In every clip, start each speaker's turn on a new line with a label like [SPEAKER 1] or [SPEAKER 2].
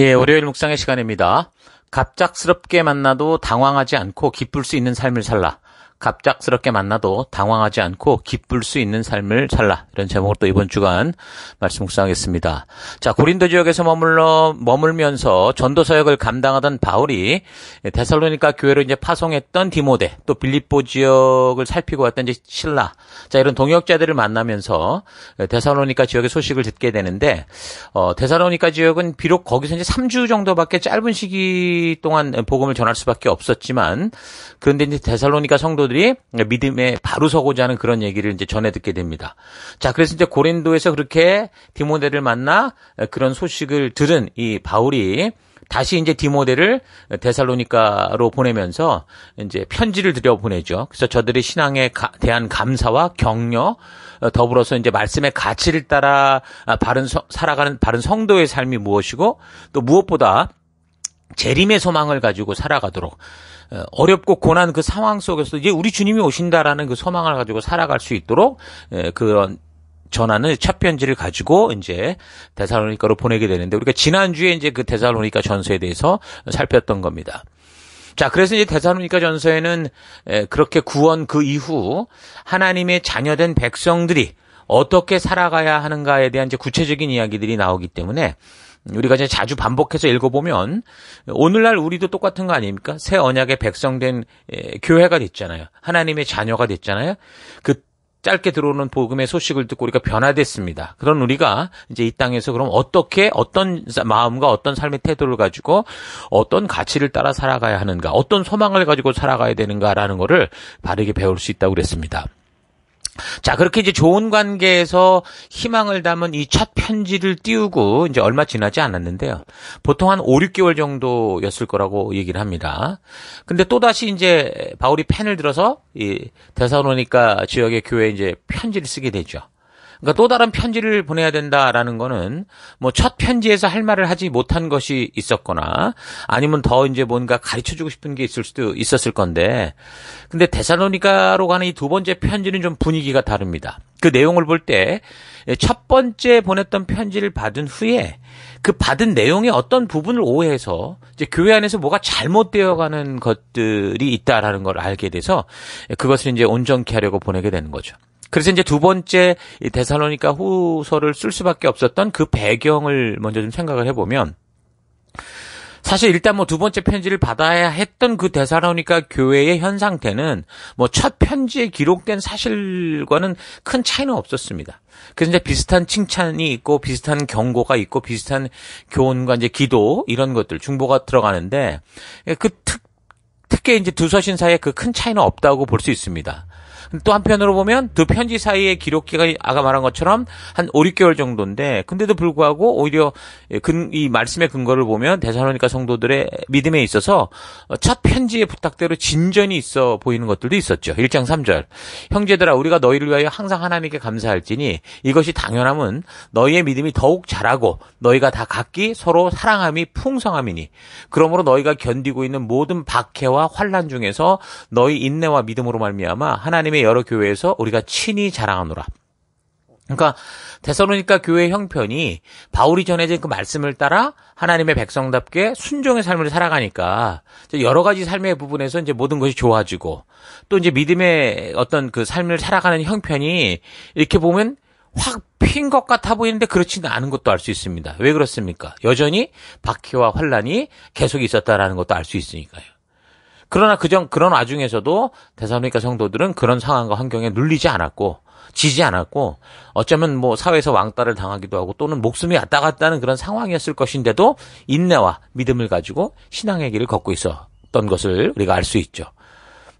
[SPEAKER 1] 예, 월요일 묵상의 시간입니다. 갑작스럽게 만나도 당황하지 않고 기쁠 수 있는 삶을 살라. 갑작스럽게 만나도 당황하지 않고 기쁠 수 있는 삶을 살라. 이런 제목으로 또 이번 주간 말씀 묵상하겠습니다. 자, 고린도 지역에서 머물러, 머물면서 전도 사역을 감당하던 바울이 데살로니카 교회로 이제 파송했던 디모데, 또 빌립보 지역을 살피고 왔던 이제 신라. 자, 이런 동역자들을 만나면서 데살로니카 지역의 소식을 듣게 되는데, 어, 데살로니카 지역은 비록 거기서 이제 3주 정도밖에 짧은 시기 동안 복음을 전할 수밖에 없었지만, 그런데 이제 데살로니카 성도 성도들이 믿음에 바로 서고자 하는 그런 얘기를 이제 전해 듣게 됩니다. 자, 그래서 이제 고린도에서 그렇게 디모데를 만나 그런 소식을 들은 이 바울이 다시 이제 디모데를 데살로니카로 보내면서 이제 편지를 드려 보내죠. 그래서 저들의 신앙에 대한 감사와 격려 어, 더불어서 이제 말씀의 가치를 따라 아, 바른 서, 살아가는 바른 성도의 삶이 무엇이고 또 무엇보다 재림의 소망을 가지고 살아가도록 어, 어렵고 고난 그 상황 속에서 이제 우리 주님이 오신다라는 그 소망을 가지고 살아갈 수 있도록 예, 그런 전하는 첫 편지를 가지고 이제 대살로니가로 보내게 되는데 우리가 지난주에 이제 그 대살로니가 전서에 대해서 살폈던 겁니다. 자, 그래서 이제 대살로니가 전서에는 예, 그렇게 구원 그 이후 하나님의 자녀된 백성들이 어떻게 살아가야 하는가에 대한 이제 구체적인 이야기들이 나오기 때문에 우리가 이제 자주 반복해서 읽어보면 오늘날 우리도 똑같은 거 아닙니까? 새 언약의 백성된 예, 교회가 됐잖아요. 하나님의 자녀가 됐잖아요. 그 짧게 들어오는 복음의 소식을 듣고 우리가 변화됐습니다. 그런 우리가 이제 이 땅에서 그럼 어떻게 어떤 마음과 어떤 삶의 태도를 가지고 어떤 가치를 따라 살아가야 하는가, 어떤 소망을 가지고 살아가야 되는가라는 거를 바르게 배울 수 있다고 그랬습니다. 자, 그렇게 이제 좋은 관계에서 희망을 담은 이 첫 편지를 띄우고 이제 얼마 지나지 않았는데요. 보통 한 5, 6개월 정도였을 거라고 얘기를 합니다. 근데 또다시 이제 바울이 펜을 들어서 이대사로니까 지역의 교회에 이제 편지를 쓰게 되죠. 그러니까 또 다른 편지를 보내야 된다라는 거는 뭐 첫 편지에서 할 말을 하지 못한 것이 있었거나 아니면 더 이제 뭔가 가르쳐 주고 싶은 게 있을 수도 있었을 건데 근데 데살로니가로 가는 이 두 번째 편지는 좀 분위기가 다릅니다. 그 내용을 볼 때 첫 번째 보냈던 편지를 받은 후에 그 받은 내용의 어떤 부분을 오해해서 이제 교회 안에서 뭐가 잘못되어 가는 것들이 있다라는 걸 알게 돼서 그것을 이제 온전케 하려고 보내게 되는 거죠. 그래서 이제 두 번째 이 데살로니가 후서를 쓸 수밖에 없었던 그 배경을 먼저 좀 생각을 해보면 사실 일단 뭐 두 번째 편지를 받아야 했던 그데살로니까 교회의 현 상태는 뭐 첫 편지에 기록된 사실과는 큰 차이는 없었습니다. 그래서 이제 비슷한 칭찬이 있고 비슷한 경고가 있고 비슷한 교훈과 이제 기도 이런 것들 중보가 들어가는데 그 특, 특히 이제 두 서신사의 그큰 차이는 없다고 볼 수 있습니다. 또 한편으로 보면 두 편지 사이의 기록기가 아까 말한 것처럼 한 5, 6개월 정도인데 근데도 불구하고 오히려 근, 이 말씀의 근거를 보면 대사로니까 성도들의 믿음에 있어서 첫 편지의 부탁대로 진전이 있어 보이는 것들도 있었죠. 1장 3절. 형제들아 우리가 너희를 위하여 항상 하나님께 감사할지니 이것이 당연함은 너희의 믿음이 더욱 자라고 너희가 다 각기 서로 사랑함이 풍성함이니 그러므로 너희가 견디고 있는 모든 박해와 환란 중에서 너희 인내와 믿음으로 말미암아 하나님의 주님의 여러 교회에서 우리가 친히 자랑하노라. 그러니까 대선로니까 교회의 형편이 바울이 전해진 그 말씀을 따라 하나님의 백성답게 순종의 삶을 살아가니까 여러 가지 삶의 부분에서 이제 모든 것이 좋아지고 또 이제 믿음의 어떤 그 삶을 살아가는 형편이 이렇게 보면 확 핀 것 같아 보이는데 그렇지는 않은 것도 알 수 있습니다. 왜 그렇습니까? 여전히 박해와 환란이 계속 있었다라는 것도 알 수 있으니까요. 그러나 그전 그런 와중에서도 대사로니까 성도들은 그런 상황과 환경에 눌리지 않았고 지지 않았고 어쩌면 뭐 사회에서 왕따를 당하기도 하고 또는 목숨이 왔다 갔다 하는 그런 상황이었을 것인데도 인내와 믿음을 가지고 신앙의 길을 걷고 있었던 것을 우리가 알 수 있죠.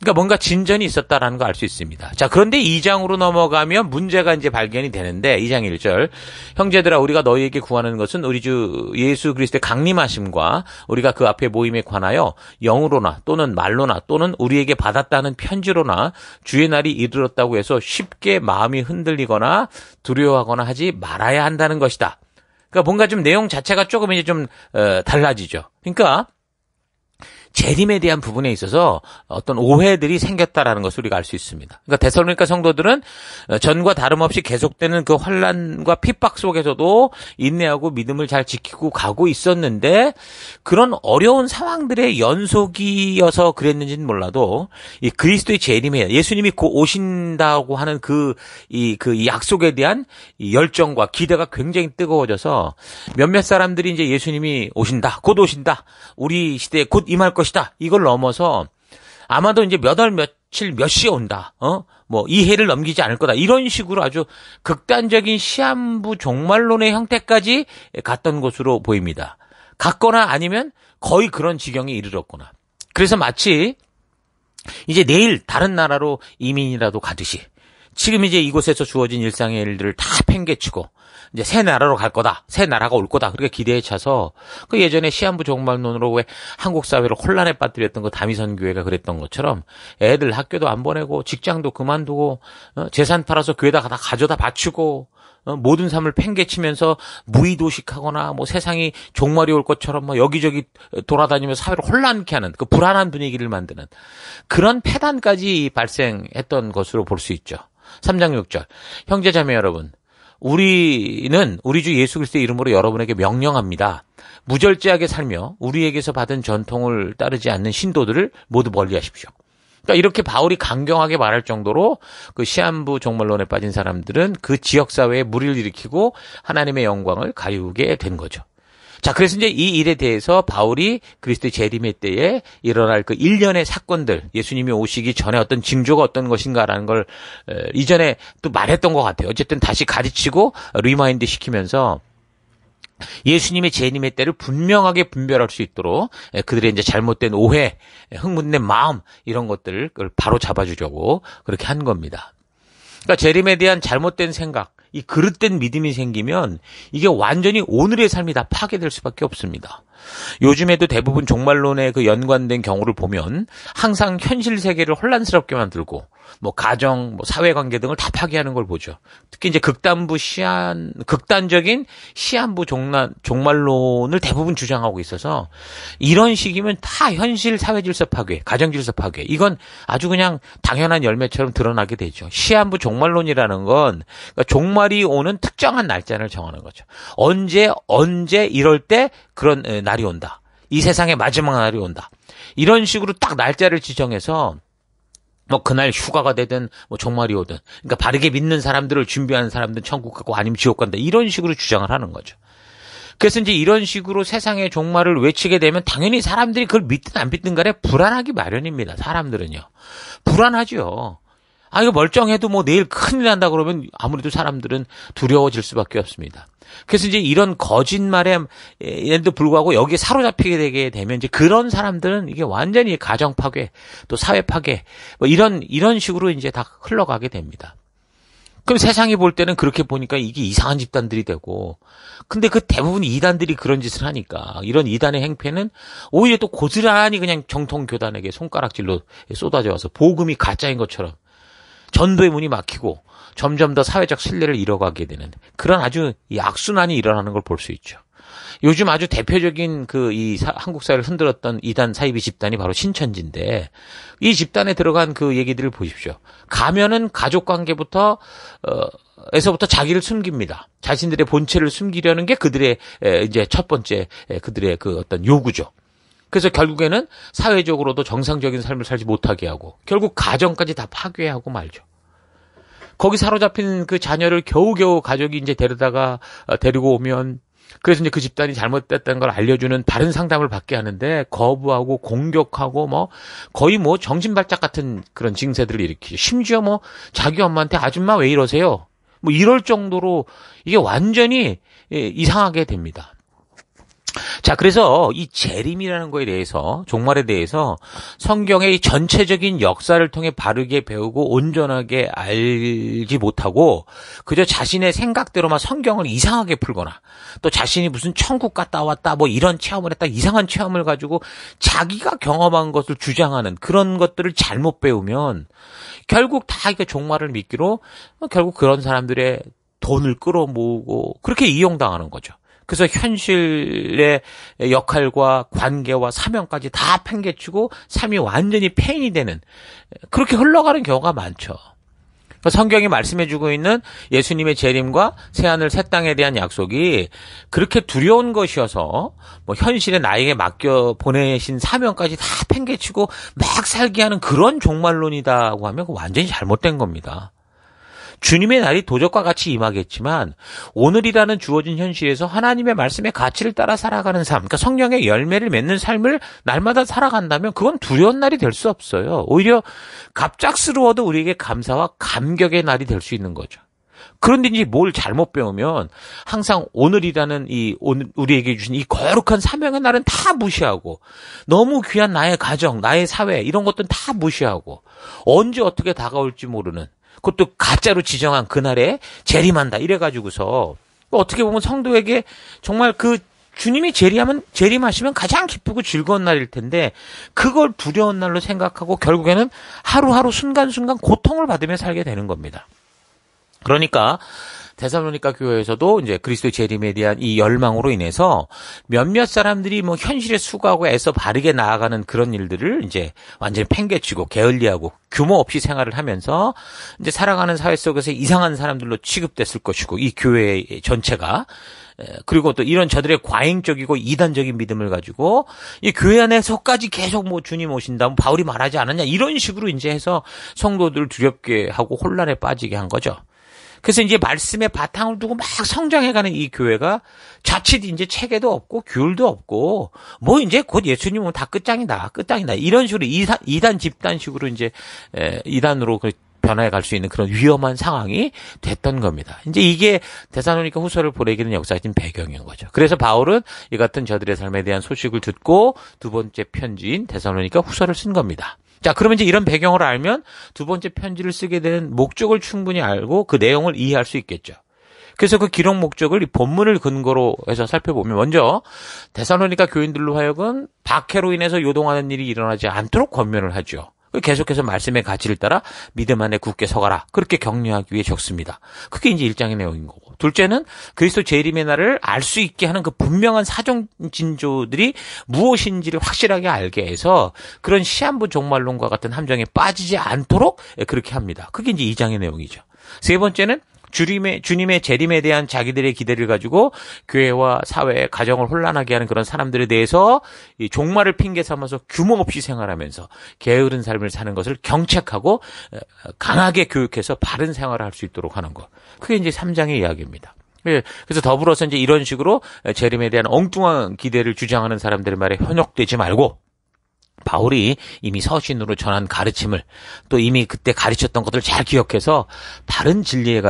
[SPEAKER 1] 그러니까 뭔가 진전이 있었다라는 걸 알 수 있습니다. 자, 그런데 2장으로 넘어가면 문제가 이제 발견이 되는데 2장 1절 형제들아 우리가 너희에게 구하는 것은 우리 주 예수 그리스도의 강림하심과 우리가 그 앞에 모임에 관하여 영으로나 또는 말로나 또는 우리에게 받았다는 편지로나 주의 날이 이르렀다고 해서 쉽게 마음이 흔들리거나 두려워하거나 하지 말아야 한다는 것이다. 그러니까 뭔가 좀 내용 자체가 조금 이제 좀 어, 달라지죠. 그러니까 재림에 대한 부분에 있어서 어떤 오해들이 생겼다라는 것을 우리가 알 수 있습니다. 그러니까 대설로니까 성도들은 전과 다름없이 계속되는 그 환란과 핍박 속에서도 인내하고 믿음을 잘 지키고 가고 있었는데 그런 어려운 상황들의 연속이어서 그랬는지는 몰라도 이 그리스도의 재림에 예수님이 곧 오신다고 하는 그이그 그, 그 약속에 대한 열정과 기대가 굉장히 뜨거워져서 몇몇 사람들이 이제 예수님이 오신다, 곧 오신다, 우리 시대에 곧 임할 것 것이다. 이걸 넘어서 아마도 이제 몇월 며칠 몇 시에 온다. 어? 뭐 이해를 넘기지 않을 거다. 이런 식으로 아주 극단적인 시한부 종말론의 형태까지 갔던 것으로 보입니다. 갔거나 아니면 거의 그런 지경에 이르렀거나. 그래서 마치 이제 내일 다른 나라로 이민이라도 가듯이 지금 이제 이곳에서 주어진 일상의 일들을 다 팽개치고 이제 새 나라로 갈 거다. 새 나라가 올 거다. 그렇게 기대에 차서 그 예전에 시한부 종말론으로 왜 한국 사회를 혼란에 빠뜨렸던 그 다미선 교회가 그랬던 것처럼 애들 학교도 안 보내고 직장도 그만두고 어, 재산 팔아서 교회다가 다 가져다 바치고 어, 모든 삶을 팽개치면서 무의도식하거나 뭐 세상이 종말이 올 것처럼 뭐 여기저기 돌아다니면서 사회를 혼란케 하는 그 불안한 분위기를 만드는 그런 폐단까지 발생했던 것으로 볼 수 있죠. 3장 6절. 형제 자매 여러분, 우리는 우리 주 예수 그리스도의 이름으로 여러분에게 명령합니다. 무절제하게 살며 우리에게서 받은 전통을 따르지 않는 신도들을 모두 멀리하십시오. 그러니까 이렇게 바울이 강경하게 말할 정도로 그 시한부 종말론에 빠진 사람들은 그 지역 사회에 무리를 일으키고 하나님의 영광을 가리우게 된 거죠. 자, 그래서 이제 이 일에 대해서 바울이 그리스도의 재림의 때에 일어날 그 일련의 사건들, 예수님이 오시기 전에 어떤 징조가 어떤 것인가라는 걸 에, 이전에 또 말했던 것 같아요. 어쨌든 다시 가르치고 리마인드 시키면서 예수님의 재림의 때를 분명하게 분별할 수 있도록 그들의 이제 잘못된 오해, 흥분된 마음 이런 것들을 바로 잡아주려고 그렇게 한 겁니다. 그러니까 재림에 대한 잘못된 생각, 이 그릇된 믿음이 생기면 이게 완전히 오늘의 삶이 다 파괴될 수밖에 없습니다. 요즘에도 대부분 종말론에 그 연관된 경우를 보면 항상 현실 세계를 혼란스럽게 만들고 뭐 가정, 뭐 사회관계 등을 다 파괴하는 걸 보죠. 특히 이제 극단부 시한 극단적인 시한부 종란 종말론을 대부분 주장하고 있어서 이런 식이면 다 현실 사회 질서 파괴, 가정 질서 파괴. 이건 아주 그냥 당연한 열매처럼 드러나게 되죠. 시한부 종말론이라는 건 그러니까 종말이 오는 특정한 날짜를 정하는 거죠. 언제 언제 이럴 때 그런 날이 온다. 이 세상의 마지막 날이 온다. 이런 식으로 딱 날짜를 지정해서 뭐 그날 휴가가 되든 뭐 종말이 오든 그러니까 바르게 믿는 사람들을 준비하는 사람들은 천국 가고 아니면 지옥 간다 이런 식으로 주장을 하는 거죠. 그래서 이제 이런 식으로 세상의 종말을 외치게 되면 당연히 사람들이 그걸 믿든 안 믿든 간에 불안하기 마련입니다. 사람들은요. 불안하죠 아, 이거 멀쩡해도 뭐 내일 큰일 난다 그러면 아무래도 사람들은 두려워질 수밖에 없습니다. 그래서 이제 이런 거짓말에 에도 불구하고 여기에 사로잡히게 되게 되면 이제 그런 사람들은 이게 완전히 가정 파괴, 또 사회 파괴, 뭐 이런, 이런 식으로 이제 다 흘러가게 됩니다. 그럼 세상이 볼 때는 그렇게 보니까 이게 이상한 집단들이 되고, 근데 그 대부분 이단들이 그런 짓을 하니까, 이런 이단의 행패는 오히려 또 고스란히 그냥 정통교단에게 손가락질로 쏟아져 와서, 복음이 가짜인 것처럼, 전도의 문이 막히고 점점 더 사회적 신뢰를 잃어가게 되는 그런 아주 악순환이 일어나는 걸 볼 수 있죠. 요즘 아주 대표적인 그 이 한국 사회를 흔들었던 이단 사이비 집단이 바로 신천지인데 이 집단에 들어간 그 얘기들을 보십시오. 가면은 가족 관계부터 어 에서부터 자기를 숨깁니다. 자신들의 본체를 숨기려는 게 그들의 에, 이제 첫 번째 에, 그들의 그 어떤 요구죠. 그래서 결국에는 사회적으로도 정상적인 삶을 살지 못하게 하고 결국 가정까지 다 파괴하고 말죠. 거기 사로잡힌 그 자녀를 겨우겨우 가족이 이제 데려다가 어, 데리고 오면 그래서 이제 그 집단이 잘못됐다는 걸 알려주는 다른 상담을 받게 하는데 거부하고 공격하고 뭐 거의 뭐 정신발작 같은 그런 증세들을 일으키죠. 심지어 뭐 자기 엄마한테 아줌마 왜 이러세요? 뭐 이럴 정도로 이게 완전히 예, 이상하게 됩니다. 자, 그래서 이 재림이라는 거에 대해서, 종말에 대해서 성경의 전체적인 역사를 통해 바르게 배우고 온전하게 알지 못하고 그저 자신의 생각대로만 성경을 이상하게 풀거나 또 자신이 무슨 천국 갔다 왔다 뭐 이런 체험을 했다 이상한 체험을 가지고 자기가 경험한 것을 주장하는 그런 것들을 잘못 배우면 결국 다 이게 종말을 믿기로 결국 그런 사람들의 돈을 끌어모으고 그렇게 이용당하는 거죠. 그래서 현실의 역할과 관계와 사명까지 다 팽개치고 삶이 완전히 폐인이 되는 그렇게 흘러가는 경우가 많죠. 그러니까 성경이 말씀해주고 있는 예수님의 재림과 새하늘 새 땅에 대한 약속이 그렇게 두려운 것이어서 뭐 현실에 나에게 맡겨 보내신 사명까지 다 팽개치고 막 살게 하는 그런 종말론이다고 하면 그 완전히 잘못된 겁니다. 주님의 날이 도적과 같이 임하겠지만 오늘이라는 주어진 현실에서 하나님의 말씀의 가치를 따라 살아가는 삶, 그러니까 성령의 열매를 맺는 삶을 날마다 살아간다면 그건 두려운 날이 될 수 없어요. 오히려 갑작스러워도 우리에게 감사와 감격의 날이 될 수 있는 거죠. 그런데 이제 뭘 잘못 배우면 항상 오늘이라는 이 오늘 우리에게 주신 이 거룩한 사명의 날은 다 무시하고 너무 귀한 나의 가정, 나의 사회 이런 것들은 다 무시하고 언제 어떻게 다가올지 모르는 그것도 가짜로 지정한 그날에 재림한다 이래가지고서 어떻게 보면 성도에게 정말 그 주님이 재림하면 재림하시면 가장 기쁘고 즐거운 날일 텐데 그걸 두려운 날로 생각하고 결국에는 하루하루 순간순간 고통을 받으며 살게 되는 겁니다. 그러니까 대사로니까 교회에서도 이제 그리스도의 재림에 대한 이 열망으로 인해서 몇몇 사람들이 뭐 현실에 수고하고 애써 바르게 나아가는 그런 일들을 이제 완전히 팽개치고 게을리하고 규모 없이 생활을 하면서 이제 살아가는 사회 속에서 이상한 사람들로 취급됐을 것이고 이 교회 전체가 그리고 또 이런 저들의 과잉적이고 이단적인 믿음을 가지고 이 교회 안에서까지 계속 뭐 주님 오신다, 뭐 바울이 말하지 않았냐 이런 식으로 이제 해서 성도들 두렵게 하고 혼란에 빠지게 한 거죠. 그래서 이제 말씀의 바탕을 두고 막 성장해가는 이 교회가 자칫 이제 체계도 없고 규율도 없고 뭐 이제 곧 예수님 은다 끝장이다 끝장이다 이런 식으로 이단, 이단 집단식으로 이제 에, 이단으로 그 변화해 갈 수 있는 그런 위험한 상황이 됐던 겁니다. 이제 이게 대사노니까 후서를 보내기는 역사적인 배경인 거죠. 그래서 바울은 이 같은 저들의 삶에 대한 소식을 듣고 두 번째 편지인 대사노니까 후서를 쓴 겁니다. 자, 그러면 이제 이런 배경을 알면 두 번째 편지를 쓰게 되는 목적을 충분히 알고 그 내용을 이해할 수 있겠죠. 그래서 그 기록 목적을 이 본문을 근거로 해서 살펴보면 먼저 대사로니까 교인들로 하여금 박해로 인해서 요동하는 일이 일어나지 않도록 권면을 하죠. 그 계속해서 말씀의 가치를 따라 믿음 안에 굳게 서가라. 그렇게 격려하기 위해 적습니다. 그게 이제 일장의 내용인 거고. 둘째는 그리스도 재림의 날을 알 수 있게 하는 그 분명한 사정 진조들이 무엇인지를 확실하게 알게 해서 그런 시한부 종말론과 같은 함정에 빠지지 않도록 그렇게 합니다. 그게 이제 이장의 내용이죠. 세 번째는 주님의 주님의 재림에 대한 자기들의 기대를 가지고 교회와 사회, 가정을 혼란하게 하는 그런 사람들에 대해서 이 종말을 핑계 삼아서 규모 없이 생활하면서 게으른 삶을 사는 것을 경책하고 강하게 교육해서 바른 생활을 할 수 있도록 하는 것. 그게 이제 3장의 이야기입니다. 예, 그래서 더불어서 이제 이런 식으로 재림에 대한 엉뚱한 기대를 주장하는 사람들의 말에 현혹되지 말고 바울이 이미 서신으로 전한 가르침을 또 이미 그때 가르쳤던 것들을 잘 기억해서 바른 진리에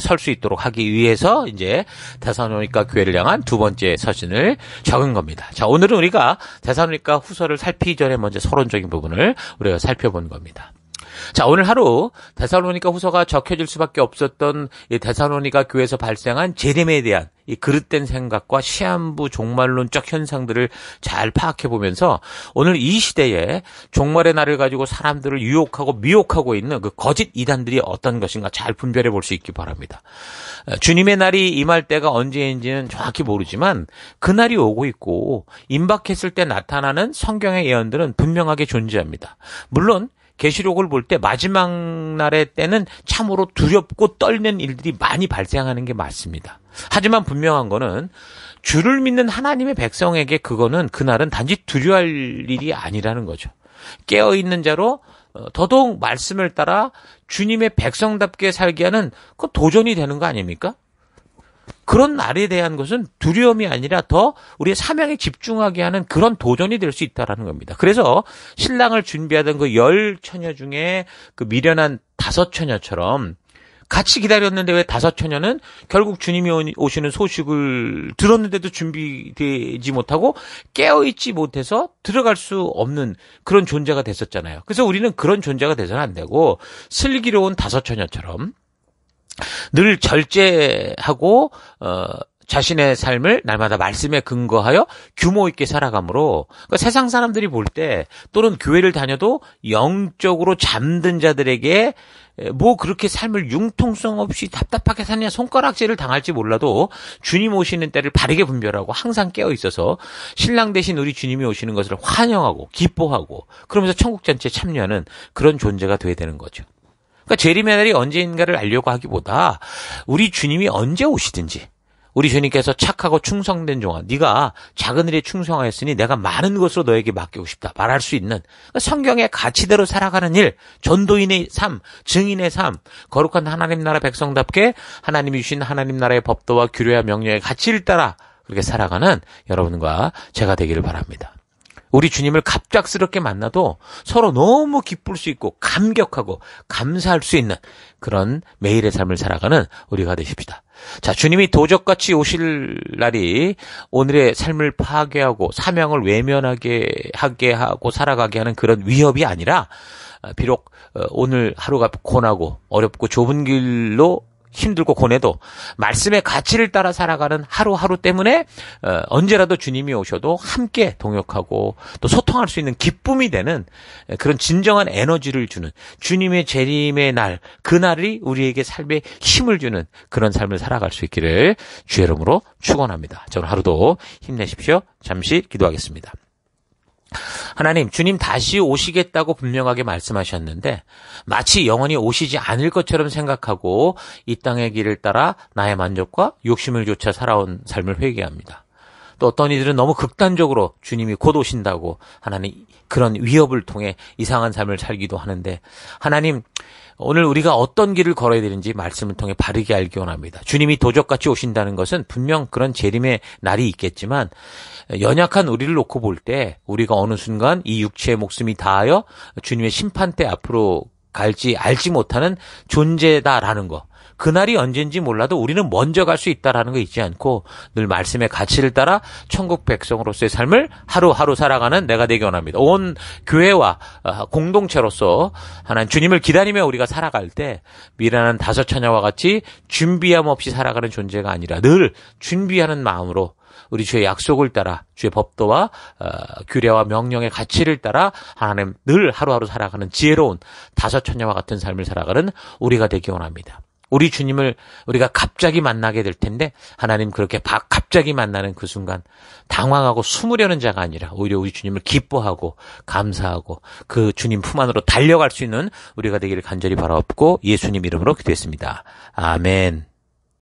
[SPEAKER 1] 설 수 있도록 하기 위해서 이제 대사노니까 교회를 향한 두 번째 서신을 적은 겁니다. 자, 오늘은 우리가 대사노니까 후서를 살피기 전에 먼저 서론적인 부분을 우리가 살펴본 겁니다. 자, 오늘 하루 대사로니가 후서가 적혀질 수밖에 없었던 이대사로니가 교회에서 발생한 재림에 대한 이 그릇된 생각과 시한부 종말론적 현상들을 잘 파악해 보면서 오늘 이 시대에 종말의 날을 가지고 사람들을 유혹하고 미혹하고 있는 그 거짓 이단들이 어떤 것인가 잘 분별해 볼 수 있기 바랍니다. 주님의 날이 임할 때가 언제인지는 정확히 모르지만 그날이 오고 있고 임박했을 때 나타나는 성경의 예언들은 분명하게 존재합니다. 물론 계시록을 볼 때 마지막 날의 때는 참으로 두렵고 떨는 리 일들이 많이 발생하는 게 맞습니다. 하지만 분명한 거는 주를 믿는 하나님의 백성에게 그거는 그날은 단지 두려워할 일이 아니라는 거죠. 깨어 있는 자로 어, 더더욱 말씀을 따라 주님의 백성답게 살게 하는 그 도전이 되는 거 아닙니까? 그런 날에 대한 것은 두려움이 아니라 더 우리의 사명에 집중하게 하는 그런 도전이 될 수 있다라는 겁니다. 그래서 신랑을 준비하던 그 열 처녀 중에 그 미련한 다섯 처녀처럼 같이 기다렸는데 왜 다섯 처녀는 결국 주님이 오시는 소식을 들었는데도 준비되지 못하고 깨어있지 못해서 들어갈 수 없는 그런 존재가 됐었잖아요. 그래서 우리는 그런 존재가 돼서는 안 되고 슬기로운 다섯 처녀처럼 늘 절제하고 어 자신의 삶을 날마다 말씀에 근거하여 규모 있게 살아가므로 그러니까 세상 사람들이 볼 때 또는 교회를 다녀도 영적으로 잠든 자들에게 뭐 그렇게 삶을 융통성 없이 답답하게 사냐 손가락질을 당할지 몰라도 주님 오시는 때를 바르게 분별하고 항상 깨어 있어서 신랑 대신 우리 주님이 오시는 것을 환영하고 기뻐하고 그러면서 천국 전체에 참여하는 그런 존재가 돼야 되는 거죠. 그러니까 재림의 날이 언제인가를 알려고 하기보다 우리 주님이 언제 오시든지 우리 주님께서 착하고 충성된 종아 네가 작은 일에 충성하였으니 내가 많은 것으로 너에게 맡기고 싶다 말할 수 있는 그러니까 성경의 가치대로 살아가는 일 전도인의 삶 증인의 삶 거룩한 하나님 나라 백성답게 하나님이 주신 하나님 나라의 법도와 규례와 명령의 가치를 따라 그렇게 살아가는 여러분과 제가 되기를 바랍니다. 우리 주님을 갑작스럽게 만나도 서로 너무 기쁠 수 있고 감격하고 감사할 수 있는 그런 매일의 삶을 살아가는 우리가 되십시다. 자, 주님이 도적같이 오실 날이 오늘의 삶을 파괴하고 사명을 외면하게 하게 하고 살아가게 하는 그런 위협이 아니라 비록 어, 오늘 하루가 고나고 어렵고 좁은 길로 힘들고 고뇌도 말씀의 가치를 따라 살아가는 하루하루 때문에 어, 언제라도 주님이 오셔도 함께 동역하고 또 소통할 수 있는 기쁨이 되는 그런 진정한 에너지를 주는 주님의 재림의 날 그날이 우리에게 삶에 힘을 주는 그런 삶을 살아갈 수 있기를 주의 이름으로 축원합니다. 저는 하루도 힘내십시오. 잠시 기도하겠습니다. 하나님, 주님 다시 오시겠다고 분명하게 말씀하셨는데, 마치 영원히 오시지 않을 것처럼 생각하고, 이 땅의 길을 따라 나의 만족과 욕심을 조차 살아온 삶을 회개합니다. 또 어떤 이들은 너무 극단적으로 주님이 곧 오신다고 하나님 그런 위협을 통해 이상한 삶을 살기도 하는데 하나님 오늘 우리가 어떤 길을 걸어야 되는지 말씀을 통해 바르게 알기 원합니다. 주님이 도적같이 오신다는 것은 분명 그런 재림의 날이 있겠지만 연약한 우리를 놓고 볼 때 우리가 어느 순간 이 육체의 목숨이 다하여 주님의 심판대 앞으로 갈지 알지 못하는 존재다라는 거. 그날이 언젠지 몰라도 우리는 먼저 갈 수 있다라는 거 잊지 않고 늘 말씀의 가치를 따라 천국 백성으로서의 삶을 하루하루 살아가는 내가 되기 원합니다. 온 교회와 어, 공동체로서 하나님 주님을 기다리며 우리가 살아갈 때 미라는 다섯 처녀와 같이 준비함 없이 살아가는 존재가 아니라 늘 준비하는 마음으로 우리 주의 약속을 따라 주의 법도와 어, 규례와 명령의 가치를 따라 하나님 늘 하루하루 살아가는 지혜로운 다섯 처녀와 같은 삶을 살아가는 우리가 되기 원합니다. 우리 주님을 우리가 갑자기 만나게 될 텐데 하나님 그렇게 갑자기 만나는 그 순간 당황하고 숨으려는 자가 아니라 오히려 우리 주님을 기뻐하고 감사하고 그 주님 품 안으로 달려갈 수 있는 우리가 되기를 간절히 바라옵고 예수님 이름으로 기도했습니다. 아멘.